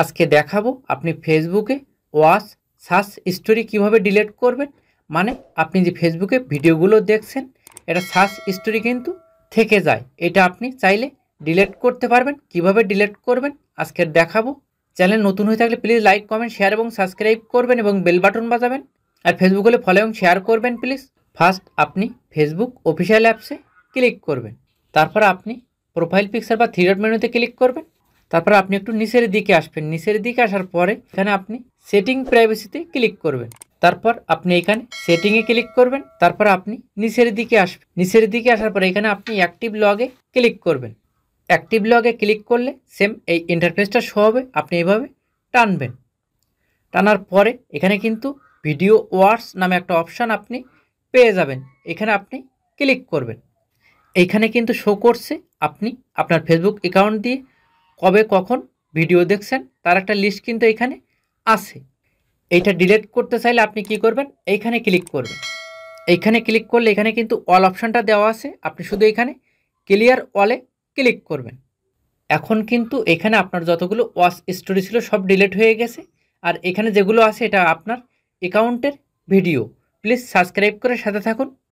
আজকে দেখাবো আপনি ফেসবুকে ওয়াশ সার্চ স্টোরি কিভাবে ডিলেট করবেন মানে আপনি যে ফেসবুকে ভিডিওগুলো দেখছেন এটা সার্চ স্টোরি কিন্তু থেকে যায় এটা আপনি চাইলে ডিলেট করতে পারবেন কিভাবে ডিলেট করবেন আজকে দেখাবো চ্যানেল নতুন হয়ে থাকলে প্লিজ লাইক কমেন্ট শেয়ার এবং সাবস্ক্রাইব করবেন এবং বেল বাটন বাজাবেন আর ফেসবুক হলে ফলো এবং শেয়ার করবেন প্লিজ ফার্স্ট আপনি ফেসবুক অফিসিয়াল অ্যাপসে ক্লিক করবেন তারপর আপনি প্রোফাইল পিকচার বা থ্রি ডট মেনুতে ক্লিক করবেন তারপর আপনি একটু নিচের দিকে আসবেন নিচের দিকে আসার পরে এখানে আপনি সেটিং প্রাইভেসিতে ক্লিক করবেন তারপর আপনি এখানে সেটিংয়ে ক্লিক করবেন তারপর আপনি নিচের দিকে আসবেন নিচের দিকে আসার পরে এখানে আপনি অ্যাক্টিভ লগে ক্লিক করবেন অ্যাক্টিভ লগে ক্লিক করলে সেম এই ইন্টারফেসটা শো হবে আপনি এভাবে টানবেন টানার পরে এখানে কিন্তু ভিডিও ওয়ার্স নামে একটা অপশান আপনি পেয়ে যাবেন এখানে আপনি ক্লিক করবেন এইখানে কিন্তু শো করছে আপনি আপনার ফেসবুক অ্যাকাউন্ট দিয়ে কবে কখন ভিডিও দেখছেন তার একটা লিস্ট কিন্তু এখানে আছে এইটা ডিলেট করতে চাইলে আপনি কি করবেন এইখানে ক্লিক করবেন এইখানে ক্লিক করলে এখানে কিন্তু অল অপশানটা দেওয়া আছে আপনি শুধু এখানে ক্লিয়ার অলে ক্লিক করবেন এখন কিন্তু এখানে আপনার যতগুলো ওয়াশ স্টোরি ছিল সব ডিলেট হয়ে গেছে আর এখানে যেগুলো আছে এটা আপনার অ্যাকাউন্টের ভিডিও প্লিজ সাবস্ক্রাইব করে সাথে থাকুন